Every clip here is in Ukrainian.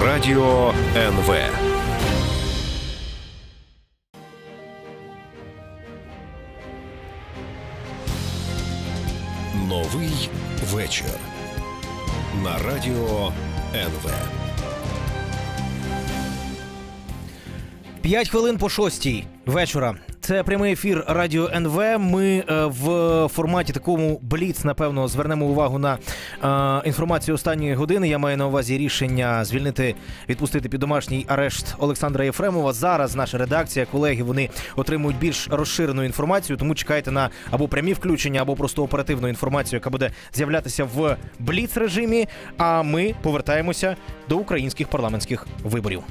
Радіо НВ. Новий вечір. На Радіо НВ. П'ять хвилин по шостій вечора. Це прямий ефір Радіо НВ. Ми е, в форматі такому бліц, напевно, звернемо увагу на е, інформацію останньої години. Я маю на увазі рішення звільнити, відпустити під домашній арешт Олександра Єфремова. Зараз наша редакція, колеги, вони отримують більш розширену інформацію, тому чекайте на або прямі включення, або просто оперативну інформацію, яка буде з'являтися в бліц режимі. А ми повертаємося до українських парламентських виборів.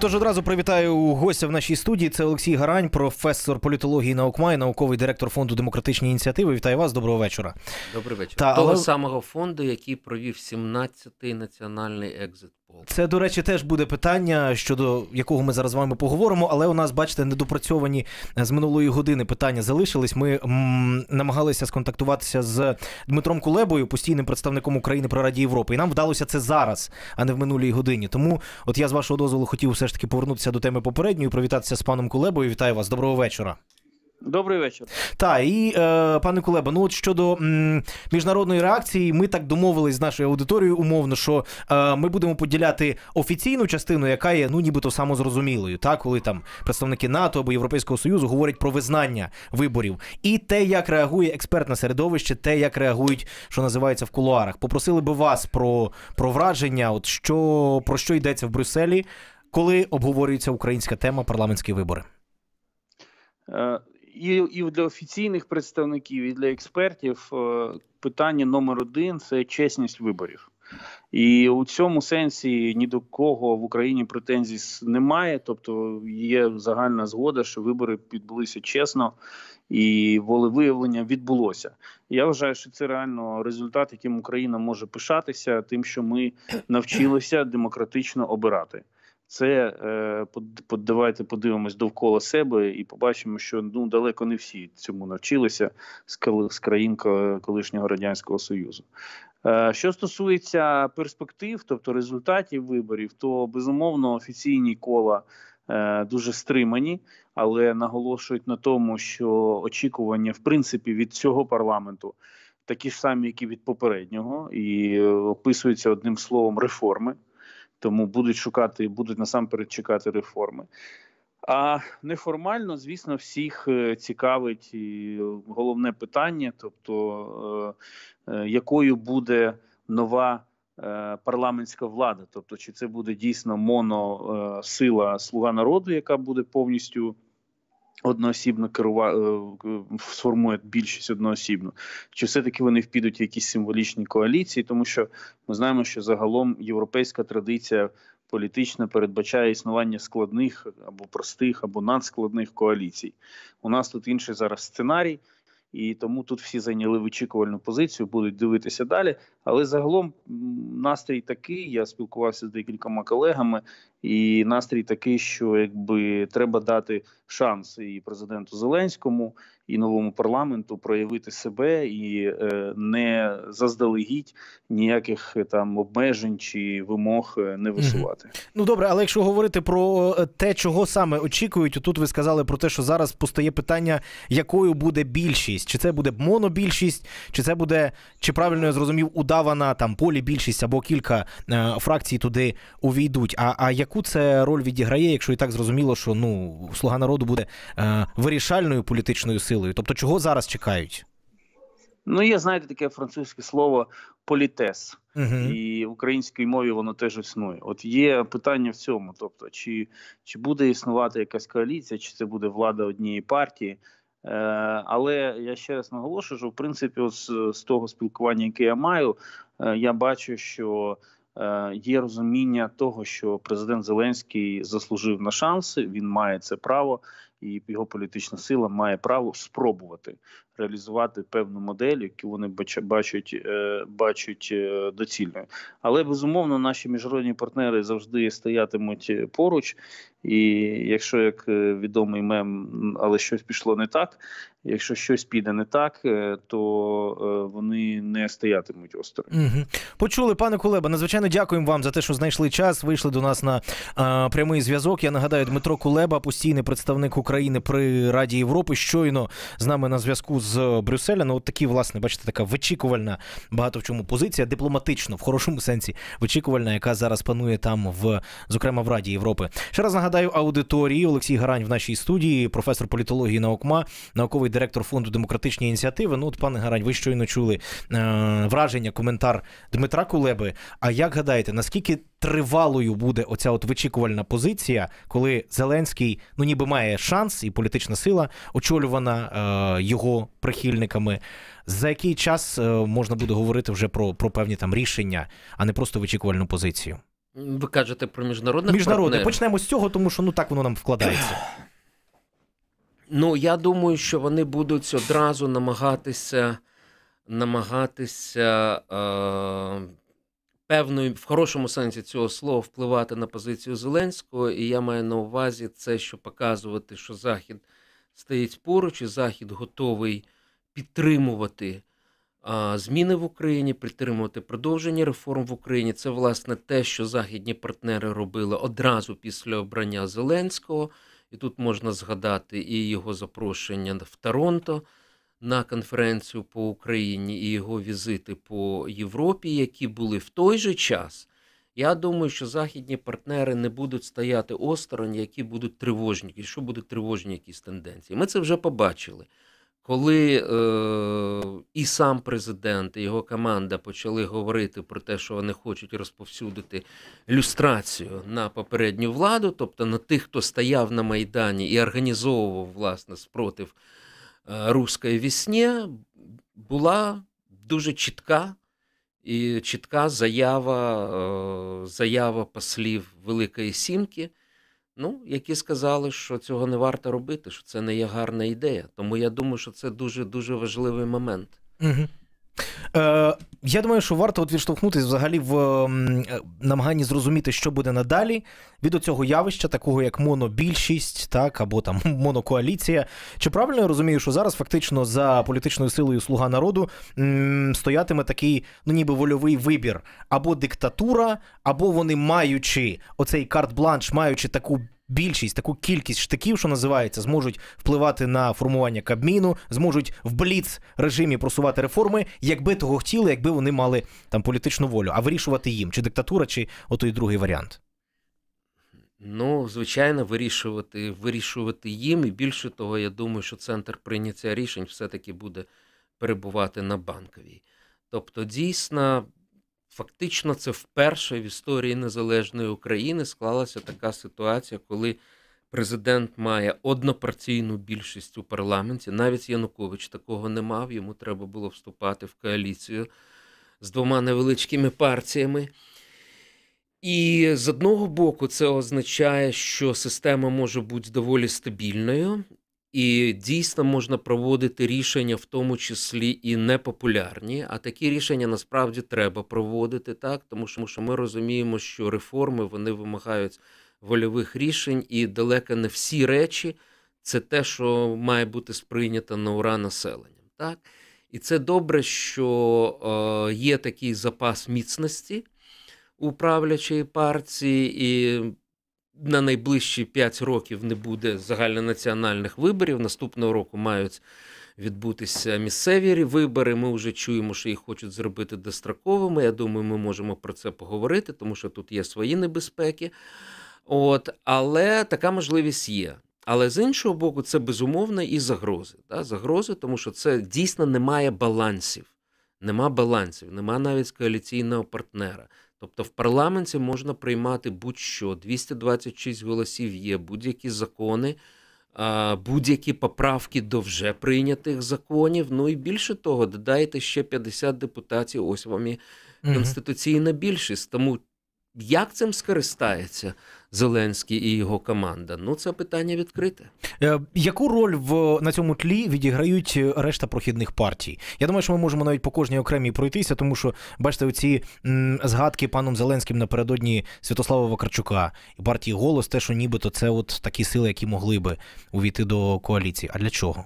Отож, одразу привітаю гостя в нашій студії. Це Олексій Гарань, професор політології наукмай, науковий директор фонду демократичні ініціативи. Вітаю вас, доброго вечора. Добрий вечір. Та, Того але... самого фонду, який провів 17-й національний екзит це, до речі, теж буде питання, щодо якого ми зараз з вами поговоримо. Але у нас, бачите, недопрацьовані е, з минулої години питання залишились. Ми м, намагалися сконтактуватися з Дмитром Кулебою, постійним представником України про Раді Європи. І нам вдалося це зараз, а не в минулій годині. Тому, от я з вашого дозволу хотів все ж таки повернутися до теми попередньої, привітатися з паном Кулебою. Вітаю вас, доброго вечора. Добрий вечір. Так, і е, пане Кулеба, ну от щодо м, міжнародної реакції, ми так домовились з нашою аудиторією умовно, що е, ми будемо поділяти офіційну частину, яка є ну нібито самозрозумілою, та коли там представники НАТО або Європейського Союзу говорять про визнання виборів, і те, як реагує експертне середовище, те, як реагують, що називається в кулуарах. Попросили би вас про про враження, от що про що йдеться в Брюсселі, коли обговорюється українська тема парламентські вибори. Е, і і для офіційних представників, і для експертів е, питання номер один це чесність виборів. І у цьому сенсі ні до кого в Україні претензій немає. Тобто є загальна згода, що вибори відбулися чесно і волевиявлення відбулося. Я вважаю, що це реально результат, яким Україна може пишатися, тим, що ми навчилися демократично обирати це е, давайте подивимось довкола себе і побачимо, що ну далеко не всі цьому навчилися з країн колишнього радянського союзу. Е, що стосується перспектив, тобто результатів виборів, то безумовно офіційні кола. Е, дуже стримані, але наголошують на тому, що очікування в принципі від цього парламенту такі ж самі, як і від попереднього, і е, описуються одним словом реформи тому будуть шукати, будуть насамперед чекати реформи. А неформально, звісно, всіх е, цікавить і головне питання: тобто, е, е, якою буде нова парламентська влада, тобто, чи це буде дійсно моносила слуга народу, яка буде повністю одноосібно керува... Е, сформує більшість одноосібно, чи все-таки вони впідуть в якісь символічні коаліції, тому що ми знаємо, що загалом європейська традиція політична передбачає існування складних або простих, або надскладних коаліцій. У нас тут інший зараз сценарій і тому тут всі зайняли вичікувальну позицію, будуть дивитися далі. Але загалом настрій такий. Я спілкувався з декількома колегами, і настрій такий, що якби треба дати шанс і президенту Зеленському, і новому парламенту проявити себе і е, не заздалегідь ніяких е, там обмежень чи вимог е, не висувати. Ну добре, але якщо говорити про те, чого саме очікують, тут ви сказали про те, що зараз постає питання, якою буде більшість, чи це буде монобільшість, чи це буде чи правильно я зрозумів, удавана там полі більшість або кілька е, фракцій туди увійдуть. А а яку це роль відіграє, якщо і так зрозуміло, що ну слуга народу буде е, вирішальною політичною силою? силою? Тобто, чого зараз чекають? Ну, є, знаєте, таке французьке слово політес, угу. і в українській мові воно теж існує. От є питання в цьому: тобто, чи чи буде існувати якась коаліція, чи це буде влада однієї партії. Е, але я ще раз наголошую, що в принципі, з, з того спілкування, яке я маю, е, я бачу, що е, є розуміння того, що президент Зеленський заслужив на шанси, він має це право і його політична сила має право спробувати реалізувати певну модель, яку вони бачать е, бачать е, доцільною. Але безумовно наші міжнародні партнери завжди стоятимуть е, поруч. І якщо як відомий мем, але щось пішло не так. Якщо щось піде не так, то вони не стоятимуть осторонь. Угу. Почули, пане Кулеба. Надзвичайно дякуємо вам за те, що знайшли час. Вийшли до нас на а, прямий зв'язок. Я нагадаю, Дмитро Кулеба, постійний представник України при Раді Європи, щойно з нами на зв'язку з з Брюсселя. Ну, от такі, власне, бачите, така вичікувальна багато в чому позиція, дипломатично, в хорошому сенсі, вичікувальна, яка зараз панує там, в зокрема в Раді Європи. Ще раз нагадаю аудиторії Олексій Гарань в нашій студії, професор політології наукма, науковий директор фонду демократичні ініціативи. Ну, от, пане Гарань, ви щойно чули е, враження, коментар Дмитра Кулеби. А як гадаєте, наскільки тривалою буде оця от вичікувальна позиція, коли Зеленський ну ніби має шанс і політична сила очолювана е, його прихильниками, за який час е, можна буде говорити вже про, про певні там рішення, а не просто вичікувальну позицію. Ви кажете про міжнародних Міжнародне. Почнемо з цього, тому що ну так воно нам вкладається. Ну я думаю, що вони будуть одразу намагатися намагатися е, певною в хорошому сенсі цього слова впливати на позицію Зеленського, і я маю на увазі це, що показувати, що Захід стоїть поруч, і Захід готовий підтримувати а, зміни в Україні, підтримувати продовження реформ в Україні. Це власне те, що західні партнери робили одразу після обрання Зеленського, і тут можна згадати і його запрошення в Торонто на конференцію по Україні і його візити по Європі, які були в той же час. Я думаю, що західні партнери не будуть стояти осторонь, які будуть тривожні, що будуть тривожні якісь тенденції. Ми це вже побачили. Коли е, і сам президент, і його команда почали говорити про те, що вони хочуть розповсюдити люстрацію на попередню владу, тобто на тих, хто стояв на Майдані і організовував власне спротив Е, Руській вісні була дуже чітка і чітка заява е, заява послів Великої Сімки, ну, які сказали, що цього не варто робити, що це не є гарна ідея. Тому я думаю, що це дуже дуже важливий момент. Угу. Е, Я думаю, що варто от відштовхнутися взагалі в е, намаганні зрозуміти, що буде надалі від оцього явища, такого як монобільшість, так або там монокоаліція. Чи правильно я розумію, що зараз фактично за політичною силою Слуга народу м, стоятиме такий, ну ніби вольовий вибір, або диктатура, або вони маючи оцей карт-бланш, маючи таку більшість, таку кількість штиків, що називається, зможуть впливати на формування кабміну, зможуть в бліц режимі просувати реформи, якби того хотіли, якби вони мали там політичну волю, а вирішувати їм чи диктатура, чи отой другий варіант. Ну, звичайно, вирішувати вирішувати їм. І більше того, я думаю, що центр прийняття рішень все-таки буде перебувати на банковій. Тобто, дійсно, Фактично, це вперше в історії незалежної України склалася така ситуація, коли президент має однопартійну більшість у парламенті. Навіть Янукович такого не мав. Йому треба було вступати в коаліцію з двома невеличкими партіями. І з одного боку, це означає, що система може бути доволі стабільною, і дійсно можна проводити рішення, в тому числі і непопулярні. А такі рішення насправді треба проводити так, тому що ми розуміємо, що реформи вони вимагають вольових рішень, і далеко не всі речі це те, що має бути сприйнято на ура населенням. Так? І це добре, що е, є такий запас міцності у правлячої партії, і на найближчі 5 років не буде загальнонаціональних виборів. Наступного року мають відбутися місцеві вибори. Ми вже чуємо, що їх хочуть зробити достроковими. Я думаю, ми можемо про це поговорити, тому що тут є свої небезпеки. От, Але така можливість є. Але з іншого боку, це безумовно і загрози. Да? Загрози, тому що це дійсно немає балансів. Нема балансів, нема навіть коаліційного партнера. Тобто в парламенті можна приймати будь-що 226 голосів є будь-які закони, будь-які поправки до вже прийнятих законів. Ну і більше того, додайте ще 50 депутатів. Ось вам і конституційна більшість. Тому як цим скористається? Зеленський і його команда. Ну це питання відкрите. Е, яку роль в на цьому тлі відіграють решта прохідних партій? Я думаю, що ми можемо навіть по кожній окремій пройтися, тому що бачите, оці м, згадки паном Зеленським напередодні Святослава Вакарчука і партії голос, те, що нібито це от такі сили, які могли би увійти до коаліції. А для чого?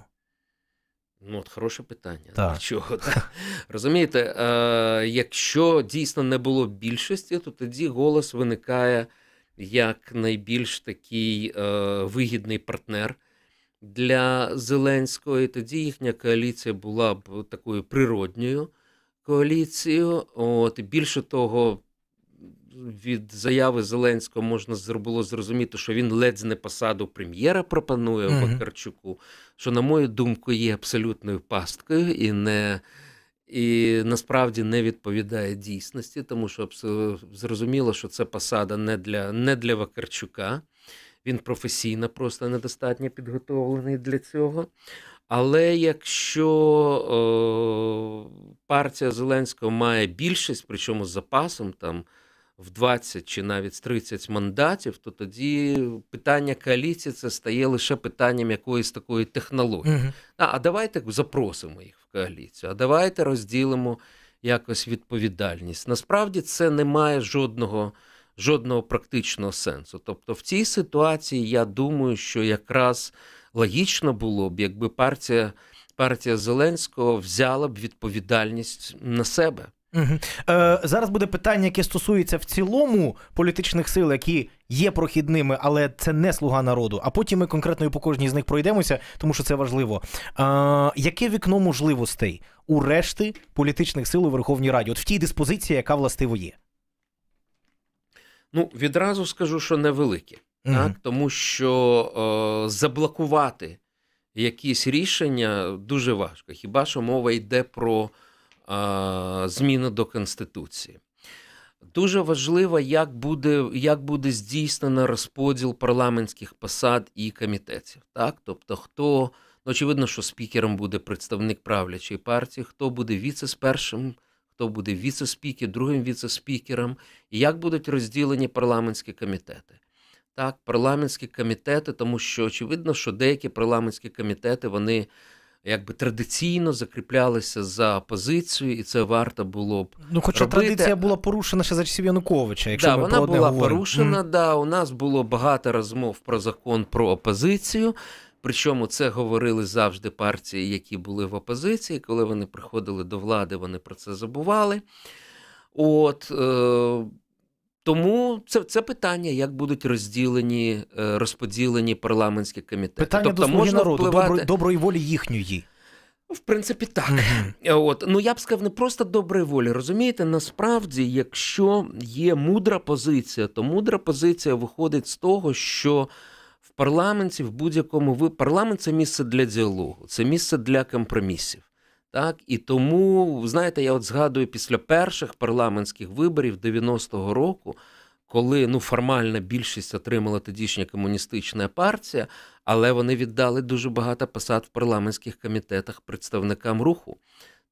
Ну, от хороше питання. Так. Чого? Так? Розумієте, е, якщо дійсно не було більшості, то тоді голос виникає як найбільш такий е, вигідний партнер для Зеленського. І Тоді їхня коаліція була б такою природньою коаліцією. От більше того, від заяви Зеленського можна було зрозуміти, що він ледь не посаду прем'єра пропонує Вакарчуку, mm що, на мою думку, є абсолютною пасткою і не і насправді не відповідає дійсності, тому що зрозуміло, що це посада не для не для Вакарчука. Він професійно просто недостатньо підготовлений для цього. Але якщо о, е, партія Зеленського має більшість, причому з запасом там в 20 чи навіть 30 мандатів, то тоді питання коаліції це стає лише питанням якоїсь такої технології. Угу. А, а давайте запросимо їх в коаліцію, а давайте розділимо якось відповідальність. Насправді це не має жодного. Жодного практичного сенсу. Тобто, в цій ситуації я думаю, що якраз логічно було б, якби партія партія Зеленського взяла б відповідальність на себе. Угу. Е, Зараз буде питання, яке стосується в цілому політичних сил, які є прохідними, але це не слуга народу. А потім ми конкретно і по кожній з них пройдемося, тому що це важливо. Е, Яке вікно можливостей у решти політичних сил у Верховній Раді? От в тій диспозиції, яка властиво є? Ну відразу скажу, що невелике. угу. так тому що е, заблокувати якісь рішення дуже важко. Хіба що мова йде про зміни до Конституції. Дуже важливо, як буде як буде здійснено розподіл парламентських посад і комітетів. Так? Тобто, хто, ну, очевидно, що спікером буде представник правлячої партії, хто буде віце першим, хто буде віце-спікер, другим віце-спікером, і як будуть розділені парламентські комітети. Так, парламентські комітети, тому що очевидно, що деякі парламентські комітети вони якби традиційно закріплялися за позицію, і це варто було б. Ну, хоча робити. традиція була порушена ще за часів Януковича. Якщо да, ми вона про була говоримо. порушена. Mm. Да, у нас було багато розмов про закон про опозицію. Причому це говорили завжди партії, які були в опозиції. Коли вони приходили до влади, вони про це забували. От. Е- тому це це питання, як будуть розділені, е, розподілені парламентські комітети. Питання тобто, до можна народу, впливати... доброї волі їхньої. В принципі, так. Е, от Ну я б сказав, не просто доброї волі. Розумієте, насправді, якщо є мудра позиція, то мудра позиція виходить з того, що в парламенті в будь-якому ви парламент це місце для діалогу, це місце для компромісів. Так і тому, знаєте, я от згадую після перших парламентських виборів 90-го року, коли ну формальна більшість отримала тодішня комуністична партія, але вони віддали дуже багато посад в парламентських комітетах представникам руху.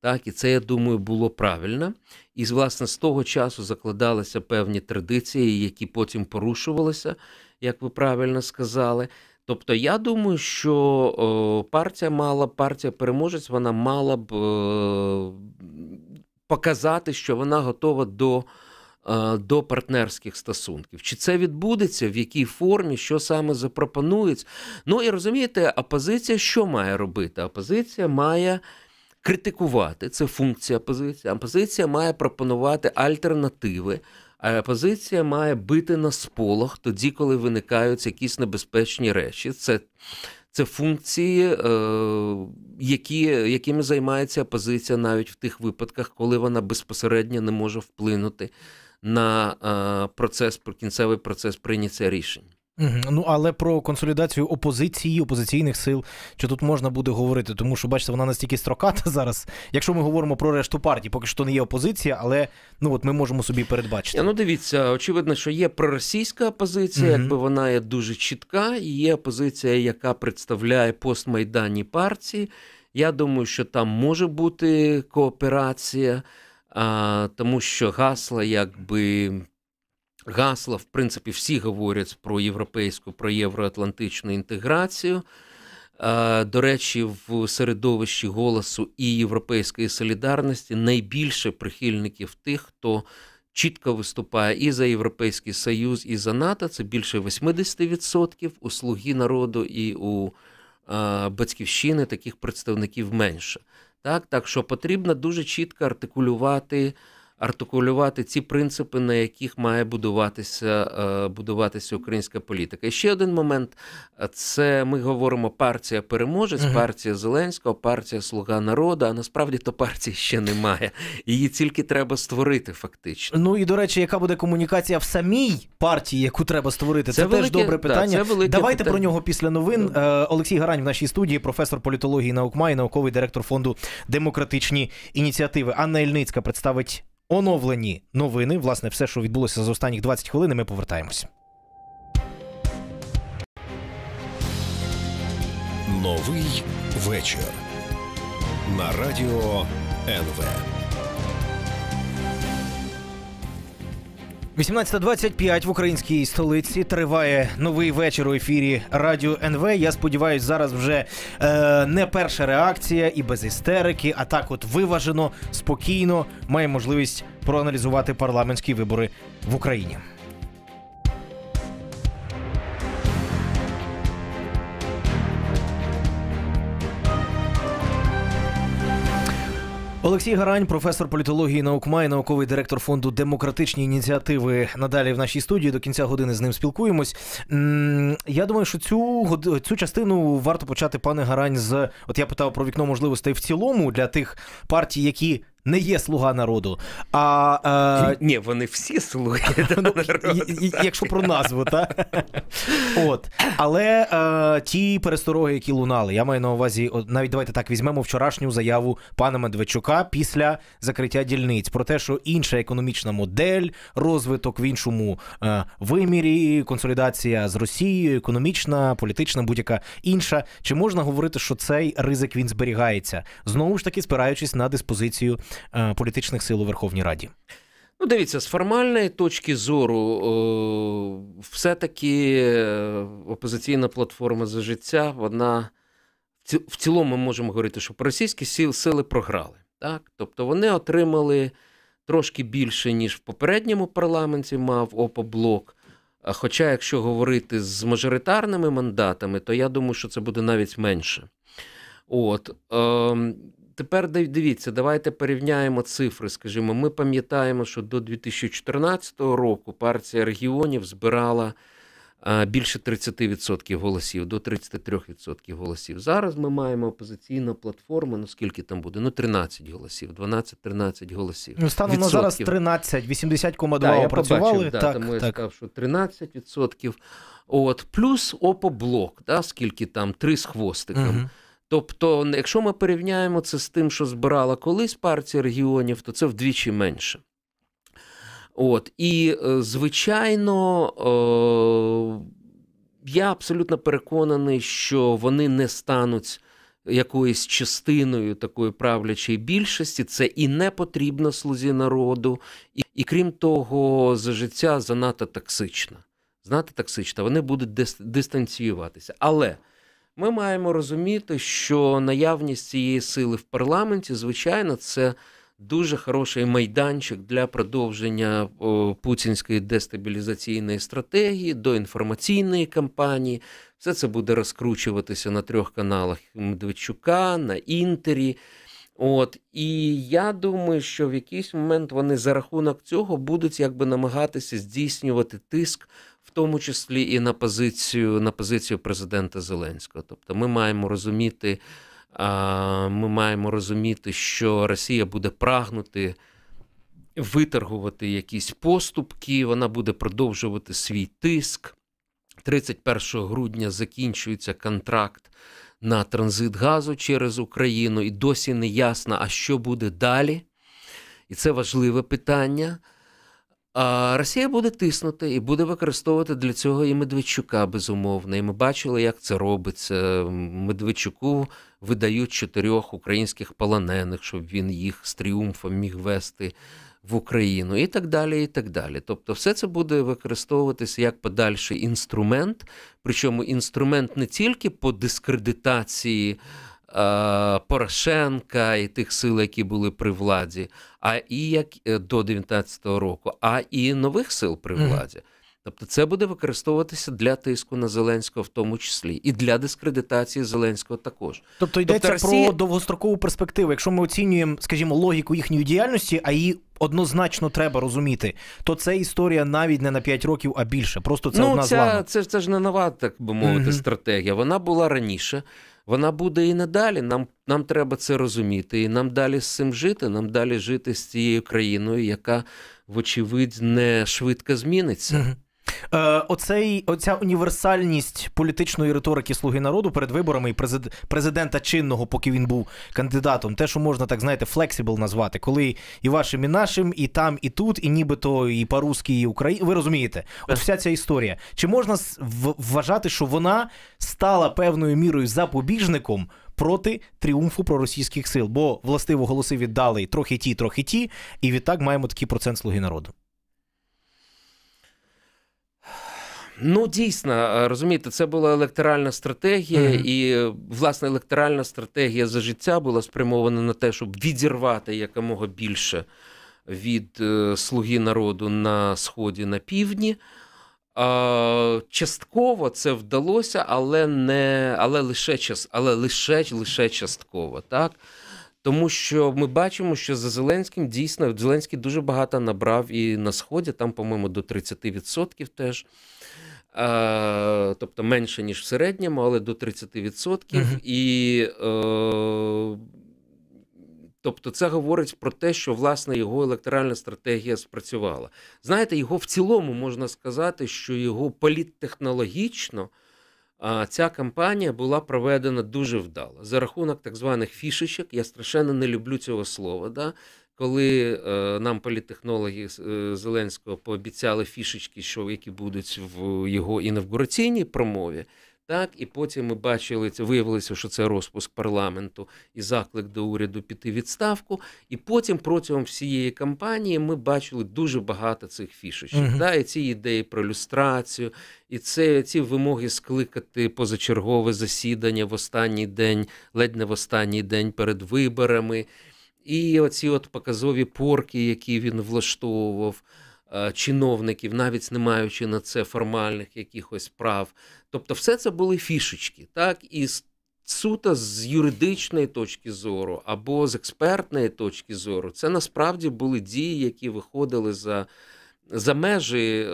Так, і це я думаю було правильно. І власне з того часу закладалися певні традиції, які потім порушувалися, як ви правильно сказали. Тобто, я думаю, що е, партія мала партія переможець, вона мала б е, показати, що вона готова до. Е, до партнерських стосунків. Чи це відбудеться, в якій формі, що саме запропонують? Ну і розумієте, опозиція що має робити? Опозиція має критикувати, це функція опозиції. Опозиція має пропонувати альтернативи позиція має бити на сполох тоді, коли виникають якісь небезпечні речі. Це це функції, е, які, якими займається позиція навіть в тих випадках, коли вона безпосередньо не може вплинути на е, процес, про кінцевий процес прийняття рішень. Ну, але про консолідацію опозиції, опозиційних сил, чи тут можна буде говорити, тому що, бачите, вона настільки строката зараз. Якщо ми говоримо про решту партій, поки що не є опозиція, але ну от ми можемо собі передбачити. Ну, дивіться, очевидно, що є проросійська опозиція, угу. якби вона є дуже чітка, і є опозиція, яка представляє постмайданні партії. Я думаю, що там може бути кооперація, а, тому що гасла якби гасла, в принципі, всі говорять про європейську, про євроатлантичну інтеграцію. До речі, в середовищі голосу і європейської солідарності найбільше прихильників тих, хто чітко виступає і за Європейський Союз, і за НАТО. Це більше 80% у слуги народу і у батьківщини таких представників менше. Так, так що потрібно дуже чітко артикулювати артикулювати ці принципи, на яких має будуватися е, будуватися українська політика. І ще один момент е, це ми говоримо партія переможець, партія Зеленського, партія Слуга народу. А насправді то партії ще немає. Її тільки треба створити, фактично. Ну і до речі, яка буде комунікація в самій партії, яку треба створити? Це, це велике, теж добре питання. Да, це велике Давайте питання. про нього після новин. Да. Ну. Е, Олексій Гарань в нашій студії, професор політології наук і науковий директор фонду демократичні ініціативи. Анна Ільницька представить оновлені новини. Власне, все, що відбулося за останніх 20 хвилин, ми повертаємось. Новий вечір на радіо НВ. 18.25 в українській столиці триває новий вечір у ефірі Радіо НВ. Я сподіваюся, зараз вже е, не перша реакція і без істерики, а так, от виважено, спокійно має можливість проаналізувати парламентські вибори в Україні. Олексій Гарань, професор політології наукма і науковий директор фонду демократичні ініціативи. Надалі в нашій студії до кінця години з ним спілкуємось. Я думаю, що цю цю частину варто почати, пане Гарань, з от я питав про вікно можливостей в цілому для тих партій, які не є слуга народу. А, е... Ні, вони всі слуги ну, народу. Якщо про назву, так? От. Але е, ті перестороги, які лунали, я маю на увазі, навіть давайте так візьмемо вчорашню заяву пана Медведчука після закриття дільниць про те, що інша економічна модель, розвиток в іншому е, вимірі, консолідація з Росією, економічна, політична, будь-яка інша. Чи можна говорити, що цей ризик він зберігається? Знову ж таки, спираючись на диспозицію. Е, політичних сил у Верховній Раді. Ну, дивіться, з формальної точки зору, е, все-таки е, опозиційна платформа за життя, вона в цілому ми можемо говорити, що російські сили програли. Так? Тобто вони отримали трошки більше, ніж в попередньому парламенті мав ОПОБлок. Хоча, якщо говорити з мажоритарними мандатами, то я думаю, що це буде навіть менше. От. Е, тепер дивіться, давайте порівняємо цифри. Скажімо, ми пам'ятаємо, що до 2014 року партія регіонів збирала е, більше 30% голосів, до 33% голосів. Зараз ми маємо опозиційну платформу. Ну скільки там буде? Ну 13 голосів, 12-13 голосів. Ну, станом на зараз 13, 80,2 да, опрацювали. Я побачив, так, да, тому так. я сказав, що 13%. От плюс опоблок, да, скільки там три з хвостиком. Угу. Тобто, якщо ми порівняємо це з тим, що збирала колись партія регіонів, то це вдвічі менше. От, І, е, звичайно, е, я абсолютно переконаний, що вони не стануть якоюсь частиною такої правлячої більшості. Це і не потрібно слузі народу, і, і крім того, за життя занадто токсична. Знати токсична, вони будуть дистанціюватися. Але. Ми маємо розуміти, що наявність цієї сили в парламенті, звичайно, це дуже хороший майданчик для продовження путінської дестабілізаційної стратегії, до інформаційної кампанії. Все це буде розкручуватися на трьох каналах Медведчука, на Інтері. От і я думаю, що в якийсь момент вони за рахунок цього будуть якби намагатися здійснювати тиск в тому числі і на позицію на позицію президента Зеленського. Тобто, ми маємо розуміти, ми маємо розуміти, що Росія буде прагнути. Виторгувати якісь поступки, вона буде продовжувати свій тиск. 31 грудня закінчується контракт на транзит газу через Україну, і досі не ясно, а що буде далі. І це важливе питання. А Росія буде тиснути і буде використовувати для цього і Медведчука безумовно. І ми бачили, як це робиться. Медведчуку видають чотирьох українських полонених, щоб він їх з тріумфом міг вести в Україну, і так далі. і так далі. Тобто, все це буде використовуватися як подальший інструмент, причому інструмент не тільки по дискредитації. Е, Порошенка і тих сил, які були при владі, а і як е, до 19-го року, а і нових сил при владі. Тобто це буде використовуватися для тиску на Зеленського, в тому числі, і для дискредитації Зеленського також. Тобто, тобто йдеться тобто, Росія... про довгострокову перспективу. Якщо ми оцінюємо, скажімо, логіку їхньої діяльності, а її однозначно треба розуміти, то це історія навіть не на 5 років, а більше. Просто це ну, одна з це, це, це ж не нова, так би мовити, mm стратегія. Вона була раніше вона буде і надалі. Нам нам треба це розуміти, і нам далі з цим жити, нам далі жити з цією країною, яка, вочевидь, не швидко зміниться. Е, оцей, Оця універсальність політичної риторики Слуги народу перед виборами і президента чинного, поки він був кандидатом, те, що можна так знаєте, флексібл назвати, коли і вашим, і нашим, і там, і тут, і нібито і по-русски, і Україні. Ви розумієте, от вся ця історія. Чи можна вважати, що вона стала певною мірою запобіжником? Проти тріумфу проросійських сил, бо властиво голоси віддали трохи ті, трохи ті, і відтак маємо такий процент слуги народу. Ну дійсно е, розумієте, це була електоральна стратегія, mm-hmm. і е, власне електоральна стратегія за життя була спрямована на те, щоб відірвати якомога більше від е, слуги народу на сході на півдні. Е, частково це вдалося, але не але лише час, але лише лише частково так. Тому що ми бачимо, що за Зеленським дійсно Зеленський дуже багато набрав і на сході, там, по-моєму, до 30% теж. А, е, тобто менше, ніж в середньому, але до 30%. Угу. І е, Тобто це говорить про те, що власне його електоральна стратегія спрацювала. Знаєте, його в цілому можна сказати, що його політтехнологічно ця кампанія була проведена дуже вдало за рахунок так званих фішечок. Я страшенно не люблю цього слова. Да? коли е, нам політехнологи е, Зеленського пообіцяли фішечки, що які будуть в його інавгураційній промові, так і потім ми бачили це, виявилося, що це розпуск парламенту і заклик до уряду піти відставку. І потім протягом всієї кампанії ми бачили дуже багато цих фішечок. uh Так, і ці ідеї про люстрацію, і це ці вимоги скликати позачергове засідання в останній день, ледь не в останній день перед виборами. І оці от показові порки, які він влаштовував е, чиновників, навіть не маючи на це формальних якихось прав. Тобто, все це були фішечки, так і суто з юридичної точки зору або з експертної точки зору, це насправді були дії, які виходили за. За межі е,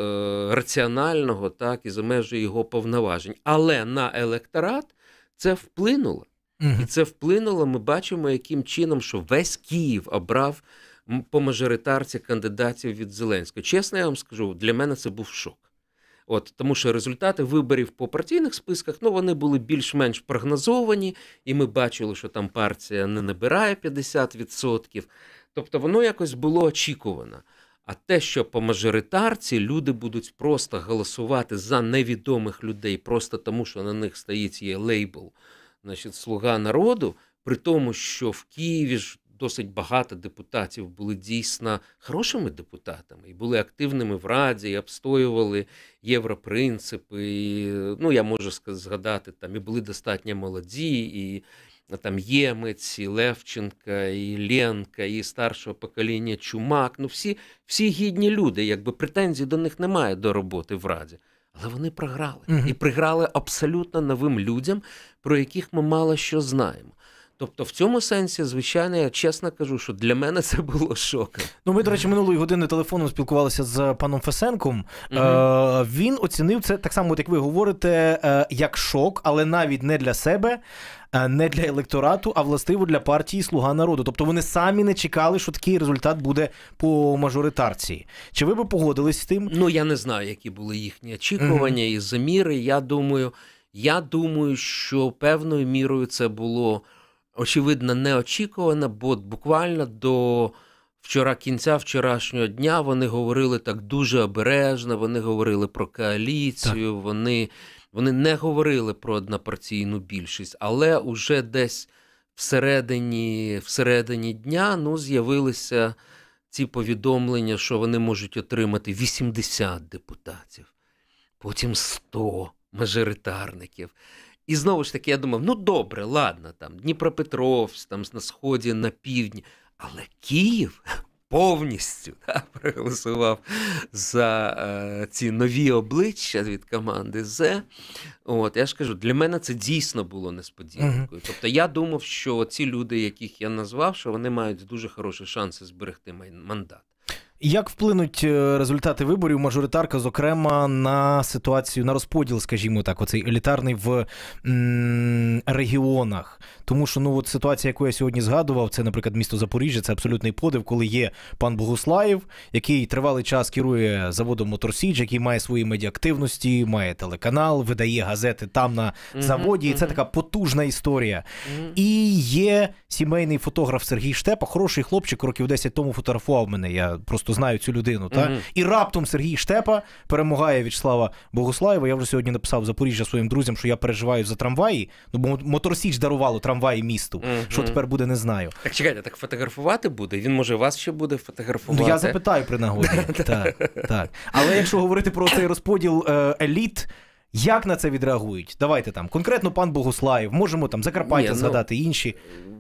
раціонального, так і за межі його повноважень, але на електорат це вплинуло. Угу. І це вплинуло. Ми бачимо, яким чином, що весь Київ обрав по мажоритарці кандидатів від Зеленського. Чесно, я вам скажу, для мене це був шок. От тому, що результати виборів по партійних списках ну вони були більш-менш прогнозовані, і ми бачили, що там партія не набирає 50%. Тобто, воно якось було очікувано. А те, що по мажоритарці люди будуть просто голосувати за невідомих людей, просто тому що на них стоїть є лейбл значить, Слуга народу, при тому, що в Києві ж досить багато депутатів були дійсно хорошими депутатами і були активними в Раді, і обстоювали європринципи. І, Ну я можу згадати, там і були достатньо молоді. і там Ємець, і Левченка, і Ленка, і старшого покоління Чумак. Ну всі всі гідні люди, якби претензій до них немає до роботи в Раді. Але вони програли. uh І приграли абсолютно новим людям, про яких ми мало що знаємо. Тобто, в цьому сенсі, звичайно, я чесно кажу, що для мене це було шоком. Ну, ми, до речі, минулої години телефоном спілкувалися з паном Фесенком. Угу. Е, Він оцінив це так само, як ви говорите, е, як шок, але навіть не для себе. Е, не для електорату, а властиво для партії Слуга народу. Тобто вони самі не чекали, що такий результат буде по мажоритарці. Чи ви би погодились з тим? Ну я не знаю, які були їхні очікування mm-hmm. і заміри. Я думаю, я думаю, що певною мірою це було очевидно, неочікувана, бо буквально до вчора кінця вчорашнього дня вони говорили так дуже обережно, вони говорили про коаліцію, так. вони вони не говорили про однопартійну більшість, але уже десь всередині, всередині дня ну, з'явилися ці повідомлення, що вони можуть отримати 80 депутатів, потім 100 мажоритарників. І знову ж таки, я думав: ну добре, ладно, там Дніпропетровськ, там на сході, на півдні, але Київ. Повністю да, проголосував за е, ці нові обличчя від команди З. От я ж кажу, для мене це дійсно було несподіванкою. Тобто я думав, що ці люди, яких я назвав, що вони мають дуже хороші шанси зберегти мандат. Як вплинуть е, результати виборів мажоритарка, зокрема, на ситуацію на розподіл, скажімо так, оцей елітарний в м, регіонах? Тому що ну от ситуація, яку я сьогодні згадував, це, наприклад, місто Запоріжжя, це абсолютний подив, коли є пан Богуслаєв, який тривалий час керує заводом Моторсідж, який має свої медіактивності, має телеканал, видає газети там на заводі. Mm -hmm, і Це така потужна історія. Mm -hmm. І є сімейний фотограф Сергій Штепа, хороший хлопчик, років 10 тому фотографував мене. Я просто хто знаю цю людину. Mm-hmm. І раптом Сергій Штепа перемагає В'ячеслава Богослаєва. Я вже сьогодні написав в Запоріжжя своїм друзям, що я переживаю за трамваї. Ну бо Моторсіч дарувало трамваї місту. Mm-hmm. Що тепер буде, не знаю. Так чекайте, так фотографувати буде. Він може вас ще буде фотографувати. Ну, Я запитаю при нагоді. так, так. Але якщо говорити про цей розподіл е, еліт. Як на це відреагують? Давайте там конкретно пан Богуслаєв, можемо там Закарпаття Ні, ну, згадати інші.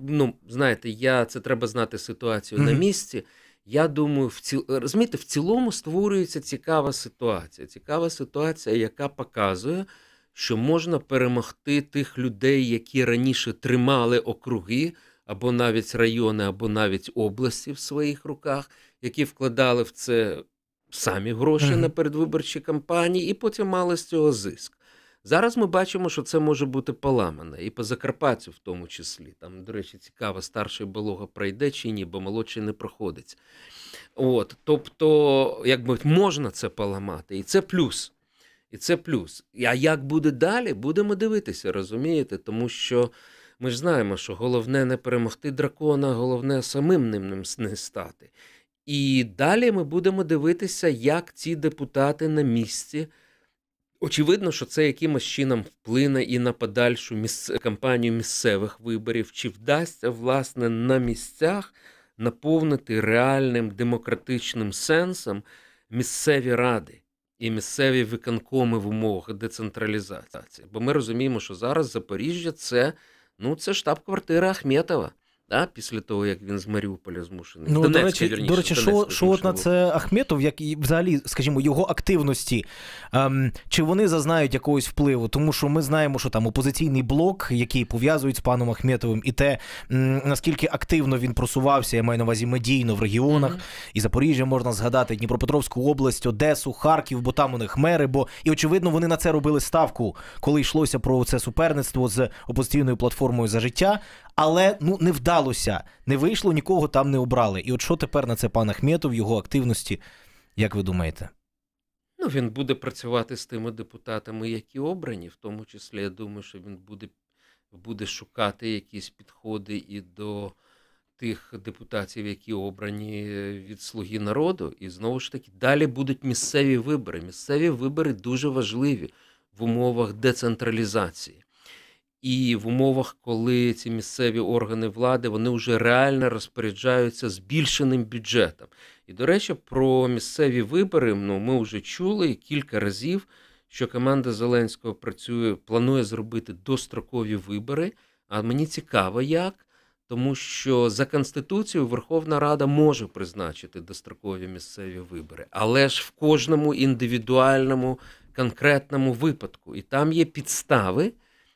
Ну знаєте, я це треба знати ситуацію mm-hmm. на місці. Я думаю, в ціл... розумієте, в цілому створюється цікава ситуація. Цікава ситуація, яка показує, що можна перемогти тих людей, які раніше тримали округи, або навіть райони, або навіть області в своїх руках, які вкладали в це самі гроші mm-hmm. на передвиборчі кампанії, і потім мали з цього зиск. Зараз ми бачимо, що це може бути поламане, і по Закарпаттю, в тому числі. Там, до речі, цікаво, старший болога пройде чи ні, бо молодший не проходить. От, Тобто, якби можна це поламати, і це плюс. І це плюс. А як буде далі, будемо дивитися, розумієте? Тому що ми ж знаємо, що головне не перемогти дракона, головне самим ним не стати. І далі ми будемо дивитися, як ці депутати на місці. Очевидно, що це якимось чином вплине і на подальшу місце... кампанію місцевих виборів, чи вдасться власне на місцях наповнити реальним демократичним сенсом місцеві ради і місцеві виконкоми в умовах децентралізації. Бо ми розуміємо, що зараз Запоріжжя це ну, це штаб-квартира Ахметова. Да, після того, як він з Маріуполя змушений. Ну, Донецька, до речі, вірніше, до речі, Донецька, що от на це Ахметов, як і взагалі, скажімо, його активності, ем, чи вони зазнають якогось впливу? Тому що ми знаємо, що там опозиційний блок, який пов'язують з паном Ахметовим, і те, м, наскільки активно він просувався, я маю на увазі медійно в регіонах, mm-hmm. і Запоріжжя можна згадати, Дніпропетровську область, Одесу, Харків, бо там у них мери, бо і очевидно, вони на це робили ставку, коли йшлося про це суперництво з опозиційною платформою за життя але ну не вдалося, не вийшло, нікого там не обрали. І от що тепер на це пан Ахметов, його активності, як ви думаєте? Ну, він буде працювати з тими депутатами, які обрані, в тому числі, я думаю, що він буде буде шукати якісь підходи і до тих депутатів, які обрані е, від слуги народу. І знову ж таки, далі будуть місцеві вибори. Місцеві вибори дуже важливі в умовах децентралізації. І в умовах, коли ці місцеві органи влади вони вже реально розпоряджаються збільшеним бюджетом. І, до речі, про місцеві вибори ну, ми вже чули кілька разів, що команда Зеленського працює, планує зробити дострокові вибори. А мені цікаво, як, тому що за Конституцією Верховна Рада може призначити дострокові місцеві вибори, але ж в кожному індивідуальному конкретному випадку. І там є підстави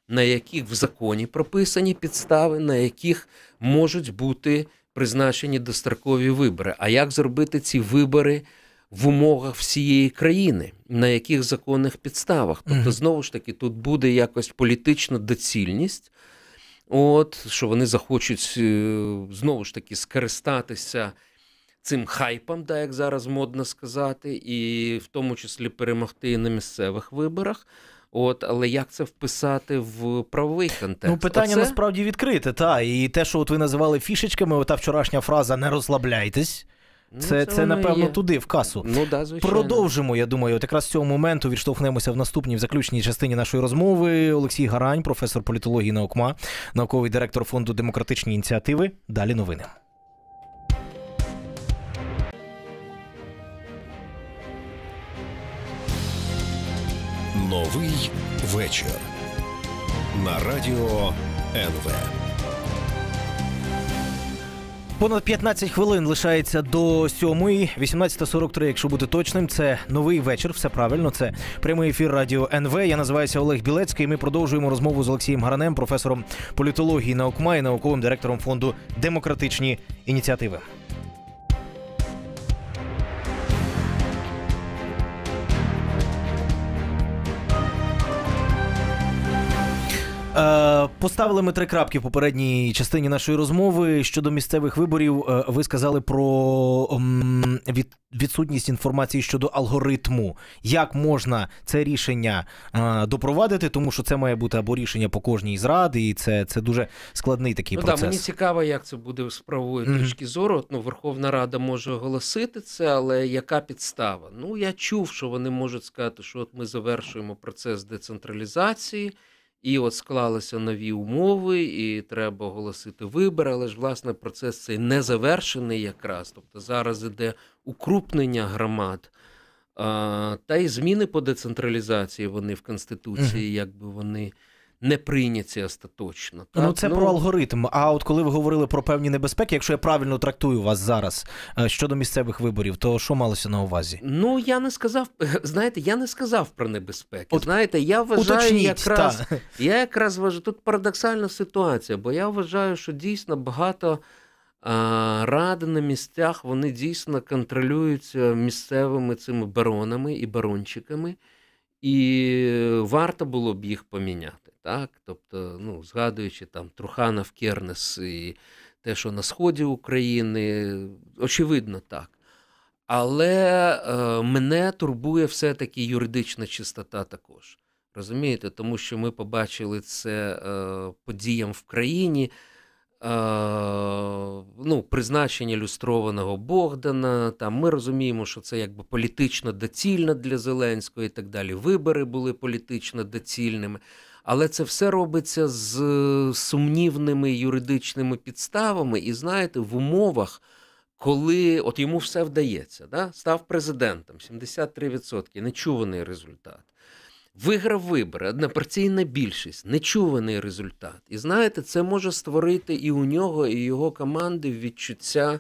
на яких в законі прописані підстави, на яких можуть бути призначені дострокові вибори. А як зробити ці вибори? В умовах всієї країни, на яких законних підставах. Тобто, знову ж таки, тут буде якось політична доцільність, от, що вони захочуть е, знову ж таки скористатися цим хайпом, да, як зараз модно сказати, і в тому числі перемогти і на місцевих виборах. От, але як це вписати в правовий контекст? Ну, питання Оце... насправді відкрите, та і те, що от ви називали фішечками, ота вчорашня фраза не розслабляйтесь. Це, ну, це, це напевно, є. туди, в касу. Ну, да, звичайно. Продовжимо, я думаю, от якраз з цього моменту відштовхнемося в наступній в заключній частині нашої розмови. Олексій Гарань, професор політології наукма, науковий директор фонду демократичні ініціативи. Далі новини. Новий вечір на радіо НВ. Понад 15 хвилин лишається до сьомої, 18.43, Якщо бути точним, це новий вечір. Все правильно. Це прямий ефір радіо НВ. Я називаюся Олег Білецький. Ми продовжуємо розмову з Олексієм Гаранем, професором політології наукма і науковим директором фонду демократичні ініціативи. Е, поставили ми три крапки в попередній частині нашої розмови щодо місцевих виборів. Е, ви сказали про відсутність інформації щодо алгоритму, як можна це рішення е, допровадити, тому що це має бути або рішення по кожній зради, і це це дуже складний такий ну, процес. Да, мені цікаво, як це буде з правової mm-hmm. точки зору. Ну, Верховна Рада може оголосити це, але яка підстава? Ну я чув, що вони можуть сказати, що от ми завершуємо процес децентралізації. І от склалися нові умови, і треба оголосити вибори, але ж власне процес цей не завершений якраз. Тобто зараз іде укрупнення громад, а, та й зміни по децентралізації вони в Конституції, якби вони не прийняті остаточно. Ну, так? Ну це ну, про алгоритм. А от коли ви говорили про певні небезпеки, якщо я правильно трактую вас зараз е, щодо місцевих виборів, то що малося на увазі? Ну я не сказав, е, знаєте, я не сказав про небезпеки. От, знаєте, я вважаю, уточніть, якраз та. я якраз вважаю, тут парадоксальна ситуація, бо я вважаю, що дійсно багато. Ради на місцях вони дійсно контролюються місцевими цими баронами і барончиками, і варто було б їх поміняти так? Тобто, ну, згадуючи там Труханов, Кернес і те, що на сході України, очевидно, так. Але е, мене турбує все-таки юридична чистота також. Розумієте, тому що ми побачили це е, подіям в країні. Е, ну, призначення люстрованого Богдана. Там Ми розуміємо, що це якби політично доцільно для Зеленського і так далі. Вибори були політично доцільними але це все робиться з е, сумнівними юридичними підставами. І знаєте, в умовах, коли от йому все вдається, да? став президентом 73%, нечуваний результат. Виграв вибори, однопартійна більшість, нечуваний результат. І знаєте, це може створити і у нього, і його команди відчуття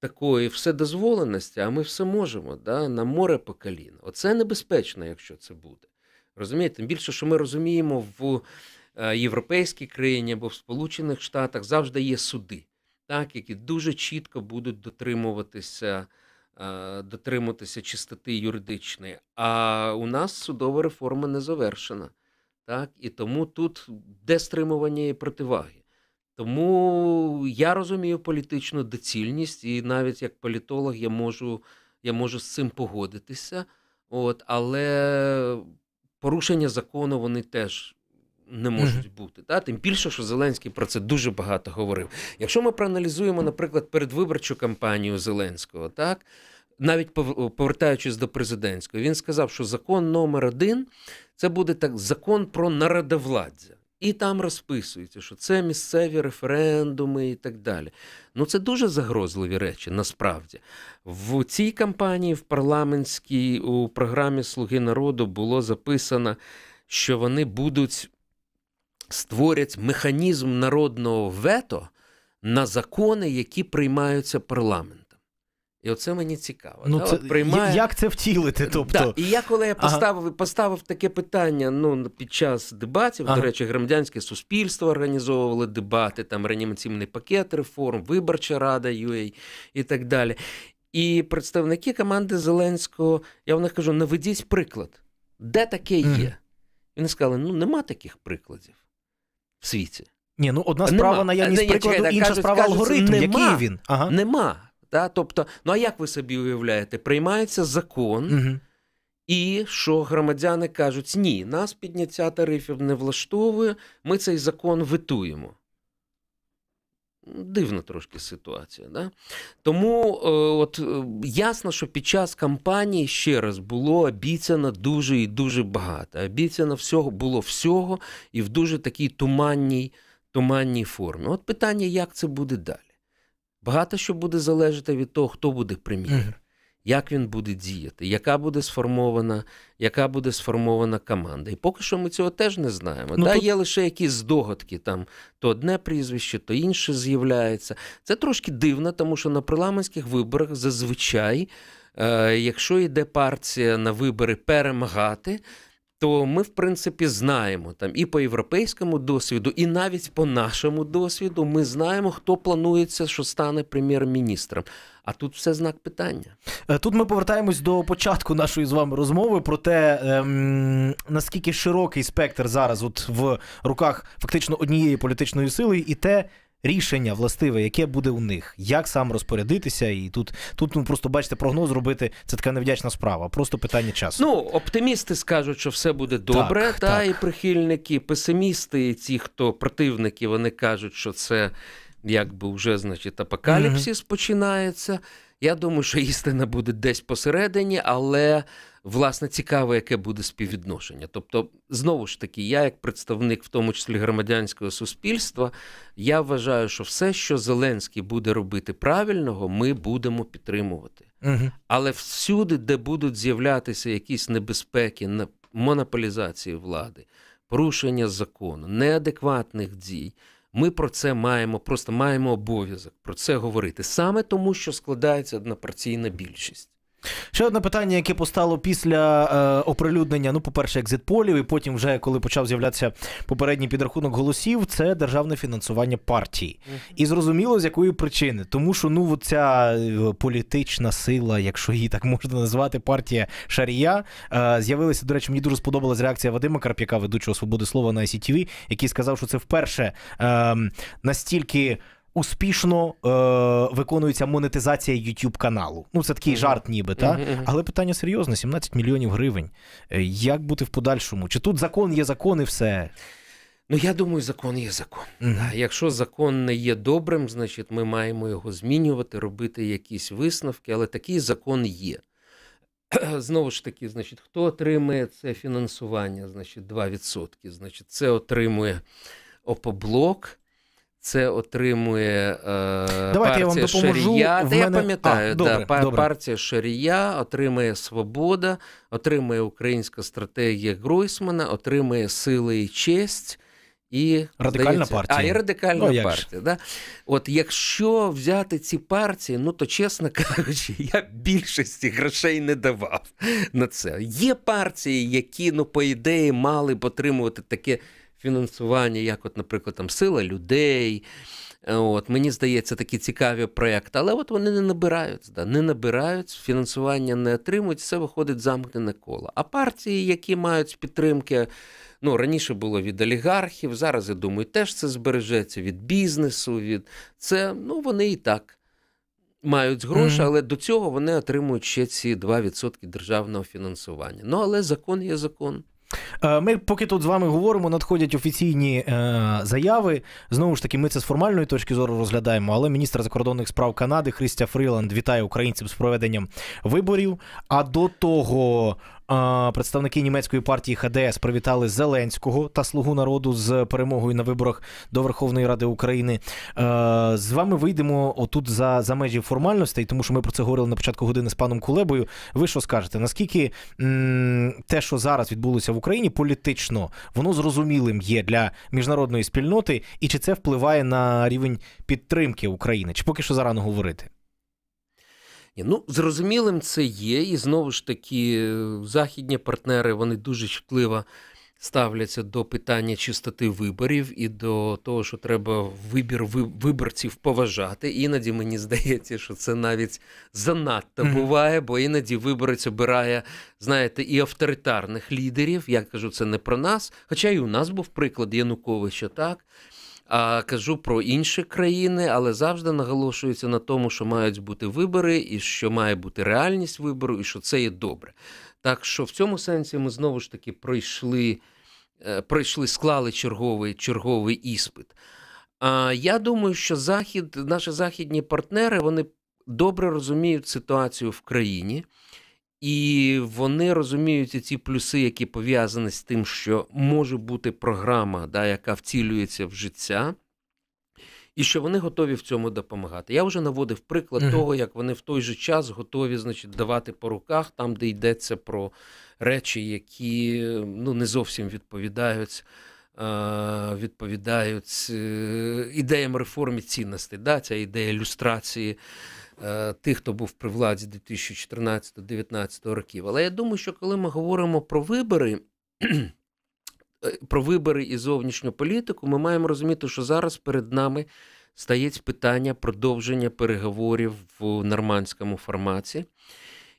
такої вседозволеності, а ми все можемо да, на море по коліна. Оце небезпечно, якщо це буде. Розумієте, тим більше, що ми розуміємо, в е, європейській країні або в Сполучених Штатах завжди є суди, так, які дуже чітко будуть дотримуватися е, дотримуватися чистоти юридичної. А у нас судова реформа не завершена. Так? І тому тут де стримування і противаги. Тому я розумію політичну доцільність, і навіть як політолог я можу я можу з цим погодитися. От, Але порушення закону вони теж. Не можуть mm-hmm. бути та тим більше, що Зеленський про це дуже багато говорив. Якщо ми проаналізуємо, наприклад, передвиборчу кампанію Зеленського, так навіть повертаючись до президентської, він сказав, що закон номер один це буде так закон про народовладдя. І там розписується, що це місцеві референдуми і так далі. Ну це дуже загрозливі речі. Насправді в цій кампанії, в парламентській у програмі Слуги народу було записано, що вони будуть створять механізм народного вето на закони, які приймаються парламент. І оце мені цікаво. Ну, це, приймає... Як це втілити? тобто? Да. І я коли я поставив ага. поставив таке питання ну, під час дебатів, ага. до речі, громадянське суспільство організовували дебати, там реанімаційний пакет реформ, виборча рада UA і так далі. І представники команди Зеленського, я в кажу: наведіть приклад, де таке є. Mm. Вони сказали: ну нема таких прикладів в світі. Ні, ну одна справа нема. наявність прикладу, інша справа алгоритм. Нема, який він? Ага. Нема. Та? Тобто, ну а як ви собі уявляєте, приймається закон, угу. і що громадяни кажуть, ні, нас підняття тарифів не влаштовує, ми цей закон витуємо. Дивна трошки ситуація. Да? Тому е, от е, ясно, що під час кампанії ще раз було обіцяно дуже і дуже багато. Обіцяно всього було всього і в дуже такій туманній, туманній формі. От питання, як це буде далі? Багато що буде залежати від того, хто буде прем'єр, як він буде діяти, яка буде сформована, яка буде сформована команда. І поки що ми цього теж не знаємо. Ну, Та тут... є лише якісь здогадки. Там то одне прізвище, то інше з'являється. Це трошки дивно, тому що на парламентських виборах зазвичай, е- якщо йде партія на вибори перемагати то ми, в принципі, знаємо там і по європейському досвіду, і навіть по нашому досвіду ми знаємо, хто планується, що стане прем'єр-міністром. А тут все знак питання. Е, тут ми повертаємось до початку нашої з вами розмови про те, ем, наскільки широкий спектр зараз, от в руках фактично однієї політичної сили, і те, рішення властиве, яке буде у них, як сам розпорядитися, і тут тут ну просто бачите, прогноз робити. це така невдячна справа, просто питання часу. Ну оптимісти скажуть, що все буде добре, так, та так. і прихильники, песимісти, і ті, хто противники, вони кажуть, що це якби вже значить апокаліпсис mm-hmm. починається. Я думаю, що істина буде десь посередині, але власне цікаво, яке буде співвідношення. Тобто, знову ж таки, я, як представник, в тому числі громадянського суспільства, я вважаю, що все, що Зеленський буде робити правильного, ми будемо підтримувати. Угу. Але всюди, де будуть з'являтися якісь небезпеки на монополізації влади, порушення закону, неадекватних дій. Ми про це маємо, просто маємо обов'язок про це говорити саме тому, що складається однопартійна більшість. Ще одне питання, яке постало після е, оприлюднення, ну, по-перше, екзитполів, і потім, вже коли почав з'являтися попередній підрахунок голосів, це державне фінансування партії. І зрозуміло, з якої причини. Тому що ну, ця е, політична сила, якщо її так можна назвати, партія Шарія, е, з'явилася, до речі, мені дуже сподобалась реакція Вадима Карп'яка, ведучого свободи слова на ICTV, який сказав, що це вперше е, настільки успішно е, виконується монетизація YouTube каналу. Ну, це такий uh-huh. жарт, ніби та uh-huh. але питання серйозне: 17 мільйонів гривень. Е, як бути в подальшому? Чи тут закон є закон і все? Ну, я думаю, закон є закон. Mm-hmm. Якщо закон не є добрим, значить ми маємо його змінювати, робити якісь висновки, але такий закон є. Знову ж таки, значить, хто отримує це фінансування? Значить, 2%. Значить, це отримує Опоблок, це отримує е, Давайте партія я вам допоможу. Шарія. Та мене... я пам'ятаю, а, добре, да, добре. партія Шарія отримує Свобода, отримує українська стратегія Гройсмана, отримує сили і честь. І радикальна здається, партія. А і радикальна ну, партія. Да? От якщо взяти ці партії, ну то чесно кажучи, я більшості грошей не давав на це. Є партії, які ну по ідеї мали б отримувати таке фінансування, як, от, наприклад, там сила людей. Е, от, Мені здається, такі цікаві проекти, але от вони не набирають, да, не набирають, фінансування не отримують, все виходить замкнене коло. А партії, які мають підтримки, ну раніше було від олігархів, зараз я думаю, теж це збережеться від бізнесу. від це, ну Вони і так мають гроші, але до цього вони отримують ще ці 2% державного фінансування. Ну але закон є закон. Е, ми поки тут з вами говоримо, надходять офіційні е, заяви. Знову ж таки, ми це з формальної точки зору розглядаємо. Але міністр закордонних справ Канади Христя Фріланд вітає українців з проведенням виборів. А до того Представники німецької партії ХДС привітали Зеленського та Слугу народу з перемогою на виборах до Верховної Ради України. Е, з вами вийдемо отут за за межі формальностей, тому що ми про це говорили на початку години з паном Кулебою. Ви що скажете? Наскільки м те, що зараз відбулося в Україні, політично воно зрозумілим є для міжнародної спільноти, і чи це впливає на рівень підтримки України? Чи поки що зарано говорити? Ну, зрозумілим це є, і знову ж таки, західні партнери вони дуже чутливо ставляться до питання чистоти виборів і до того, що треба вибір виборців поважати. Іноді мені здається, що це навіть занадто буває, бо іноді виборець обирає, знаєте, і авторитарних лідерів. Я кажу, це не про нас. Хоча і у нас був приклад Януковича, так. А кажу про інші країни, але завжди наголошується на тому, що мають бути вибори, і що має бути реальність вибору, і що це є добре. Так що в цьому сенсі ми знову ж таки пройшли, е, пройшли склали черговий черговий іспит. А я думаю, що захід, наші західні партнери, вони добре розуміють ситуацію в країні. І вони розуміють ці плюси, які пов'язані з тим, що може бути програма, да, яка втілюється в життя, і що вони готові в цьому допомагати. Я вже наводив приклад uh того, як вони в той же час готові значить, давати по руках там, де йдеться про речі, які ну, не зовсім відповідають. Е, відповідають е, ідеям реформи цінностей, да, ця ідея люстрації Е, тих, хто був при владі 2014-2019 років. Але я думаю, що коли ми говоримо про вибори, е, про вибори і зовнішню політику, ми маємо розуміти, що зараз перед нами стається питання продовження переговорів в нормандському форматі.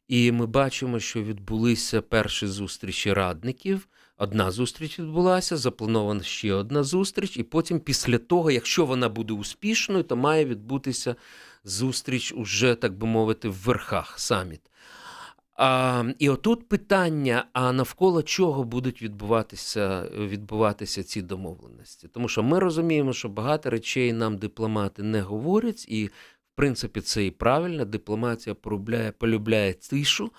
І ми бачимо, що відбулися перші зустрічі радників. Одна зустріч відбулася, запланована ще одна зустріч, і потім, після того, якщо вона буде успішною, то має відбутися зустріч уже, так би мовити, в верхах саміт. А, І отут питання: а навколо чого будуть відбуватися відбуватися ці домовленості? Тому що ми розуміємо, що багато речей нам дипломати не говорять, і, в принципі, це і правильно. Дипломатія полюбляє, полюбляє тишу.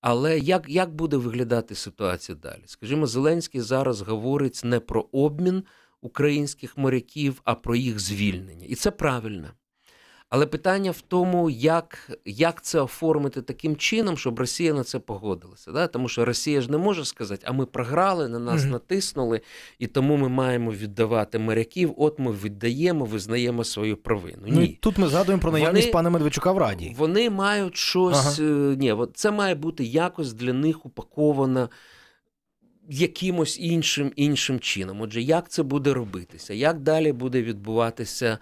Але як як буде виглядати ситуація далі? Скажімо, Зеленський зараз говорить не про обмін українських моряків, а про їх звільнення. І це правильно. Але питання в тому, як як це оформити таким чином, щоб Росія на це погодилася. Да? Тому що Росія ж не може сказати, а ми програли, на нас натиснули, і тому ми маємо віддавати моряків. От ми віддаємо, визнаємо свою провину. Ну, ні, ну, тут ми згадуємо про наявність вони, пана Медведчука в Раді. Вони мають щось. Ага. Е, ні, це має бути якось для них упаковано. Якимось іншим іншим чином, отже, як це буде робитися, як далі буде відбуватися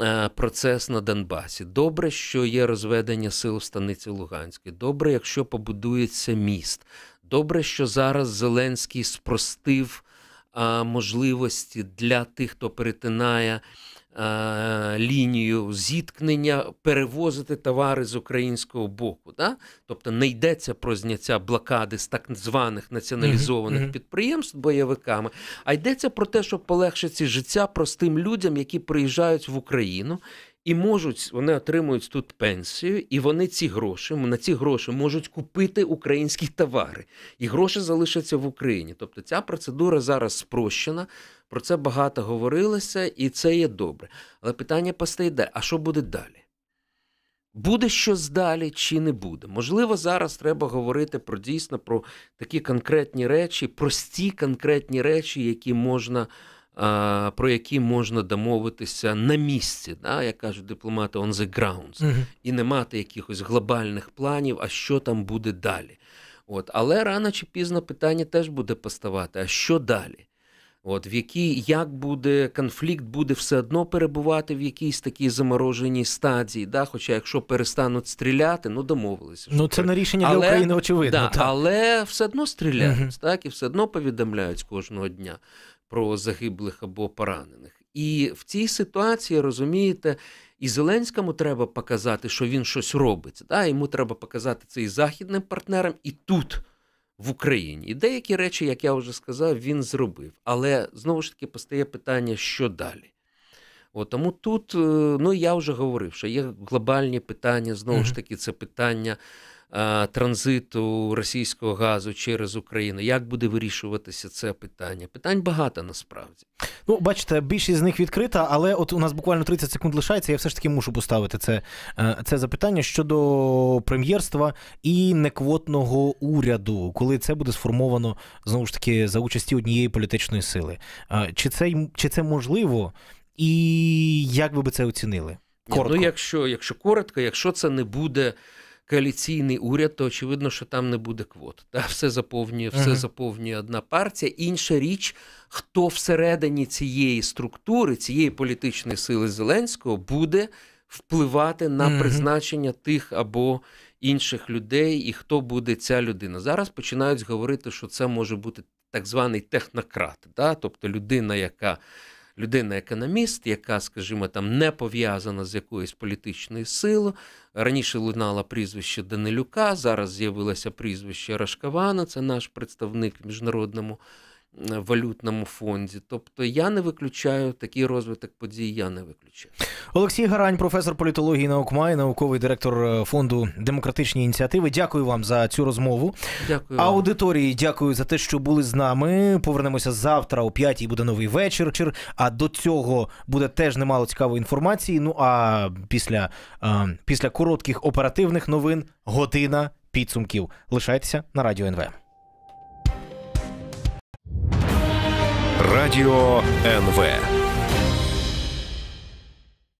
Е, процес на Донбасі. Добре, що є розведення сил в станиці Луганській. Добре, якщо побудується міст. Добре, що зараз Зеленський спростив можливості для тих, хто перетинає. Е, лінію зіткнення, перевозити товари з українського боку. Да? Тобто не йдеться про зняття блокади з так званих націоналізованих mm-hmm. підприємств бойовиками, а йдеться про те, щоб полегшити життя простим людям, які приїжджають в Україну. І можуть вони отримують тут пенсію, і вони ці гроші на ці гроші можуть купити українські товари, і гроші залишаться в Україні. Тобто ця процедура зараз спрощена. Про це багато говорилося, і це є добре. Але питання постає де, а що буде далі? Буде щось далі чи не буде? Можливо, зараз треба говорити про дійсно про такі конкретні речі, прості конкретні речі, які можна. Про які можна домовитися на місці, да, як кажуть дипломати, on the grounds, uh-huh. і не мати якихось глобальних планів, а що там буде далі. От. Але рано чи пізно питання теж буде поставати: а що далі? От в якій як буде конфлікт, буде все одно перебувати в якійсь такій замороженій стадії. Да? Хоча якщо перестануть стріляти, ну домовилися. Ну це на рішення але, для України очевидно. Да, так. Але все одно стріляють, uh-huh. так і все одно повідомляють кожного дня про загиблих або поранених. І в цій ситуації розумієте, і Зеленському треба показати, що він щось робить. Да? Йому треба показати це і західним партнерам, і тут в Україні. І деякі речі, як я вже сказав, він зробив. Але знову ж таки постає питання, що далі. От, Тому тут е, ну я вже говорив, що є глобальні питання, знову ж таки, це питання Е, транзиту російського газу через Україну. Як буде вирішуватися це питання? Питань багато насправді. Ну, бачите, більшість з них відкрита, але от у нас буквально 30 секунд лишається. Я все ж таки мушу поставити це е, це запитання щодо прем'єрства і неквотного уряду, коли це буде сформовано знову ж таки за участі однієї політичної сили. Е, чи це чи це можливо, і як ви би це оцінили? Ну, коротко. Ну, якщо, якщо коротко, якщо це не буде коаліційний уряд, то очевидно, що там не буде квот. Та все заповнює, все uh-huh. заповнює одна партія. Інша річ, хто всередині цієї структури, цієї політичної сили Зеленського буде впливати на uh-huh. призначення тих або інших людей, і хто буде ця людина. Зараз починають говорити, що це може бути так званий технократ, та? тобто людина, яка людина-економіст, яка, скажімо, там не пов'язана з якоюсь політичною силою. Раніше лунало прізвище Данилюка, зараз з'явилося прізвище Рашкавана, це наш представник в міжнародному валютному фонді. Тобто я не виключаю такий розвиток подій. Я не виключаю. Олексій Гарань, професор політології наукмай, науковий директор е, фонду демократичні ініціативи. Дякую вам за цю розмову. Дякую вам. аудиторії. Дякую за те, що були з нами. Повернемося завтра о п'ятій. Буде новий вечір. А до цього буде теж немало цікавої інформації. Ну а після, е, після коротких оперативних новин година підсумків. Лишайтеся на радіо НВ. Радіо НВ.